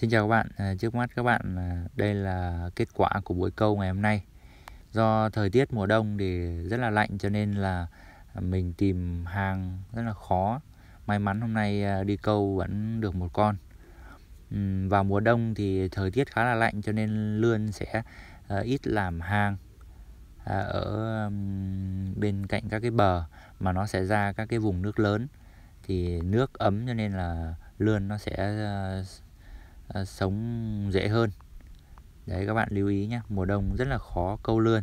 Xin chào các bạn, à, trước mắt các bạn à, đây là kết quả của buổi câu ngày hôm nay Do thời tiết mùa đông thì rất là lạnh cho nên là mình tìm hàng rất là khó May mắn hôm nay à, đi câu vẫn được một con Vào mùa đông thì thời tiết khá là lạnh cho nên lươn sẽ ít làm hàng Ở bên cạnh các cái bờ mà nó sẽ ra các cái vùng nước lớn Thì nước ấm cho nên là lươn nó sẽ À, sống dễ hơn đấy các bạn lưu ý nhé mùa đông rất là khó câu lươn